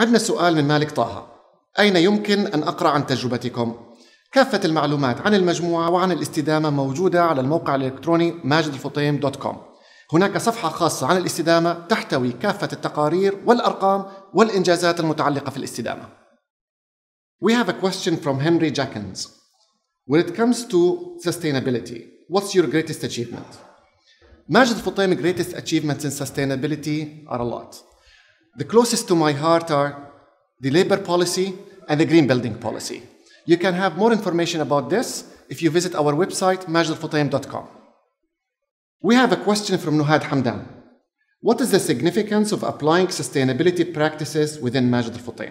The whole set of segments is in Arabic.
عندنا سؤال من مالك طه أين يمكن أن أقرأ عن تجربتكم؟ كافة المعلومات عن المجموعة وعن الاستدامة موجودة على الموقع الإلكتروني الفطيم دوت كوم هناك صفحة خاصة عن الاستدامة تحتوي كافة التقارير والأرقام والإنجازات المتعلقة في الاستدامة We have a question from Henry Jackins When it comes to sustainability, what's your greatest achievement? Majid Futtaim greatest achievements in sustainability are a lot. The closest to my heart are the labor policy and the green building policy. You can have more information about this if you visit our website, majdalfutaim.com. We have a question from Nuhad Hamdan. What is the significance of applying sustainability practices within Majd al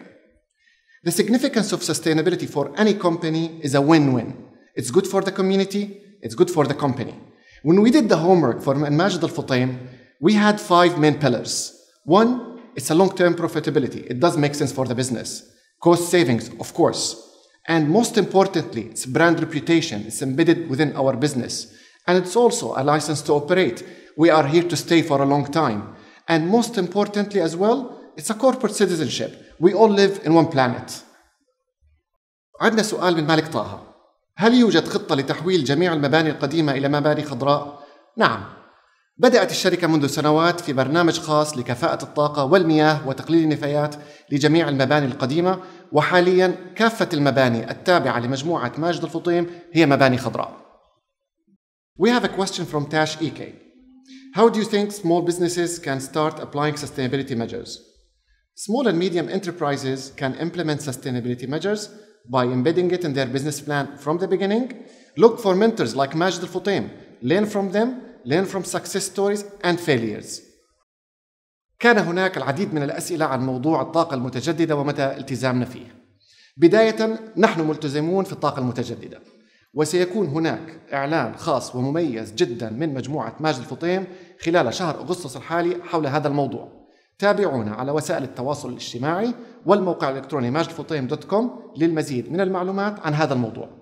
The significance of sustainability for any company is a win-win. It's good for the community, it's good for the company. When we did the homework for Majd al we had five main pillars. One it's a long-term profitability. It does make sense for the business. Cost savings, of course. And most importantly, it's brand reputation. It's embedded within our business. And it's also a license to operate. We are here to stay for a long time. And most importantly as well, it's a corporate citizenship. We all live in one planet. عندنا سؤال من مالك طه هل يوجد خطة لتحويل جميع المباني القديمة إلى مباني خضراء؟ نعم بدأت الشركة منذ سنوات في برنامج خاص لكفاءة الطاقة والمياه وتقليل النفايات لجميع المباني القديمة وحاليا كافة المباني التابعة لمجموعة ماجد الفطيم هي مباني خضراء. We have a question from Tash EK. How do you think small businesses can start applying sustainability measures? Small and medium enterprises can implement sustainability measures by embedding it in their business plan from the beginning. Look for mentors like Majd al-Futim, learn from them, learn from success stories and failures. كان هناك العديد من الأسئلة عن موضوع الطاقة المتجددة ومتى التزامنا فيه. بداية نحن ملتزمون في الطاقة المتجددة وسيكون هناك إعلان خاص ومميز جدا من مجموعة ماجد الفطيم خلال شهر أغسطس الحالي حول هذا الموضوع تابعونا على وسائل التواصل الاجتماعي والموقع الإلكتروني ماجد دوت كوم للمزيد من المعلومات عن هذا الموضوع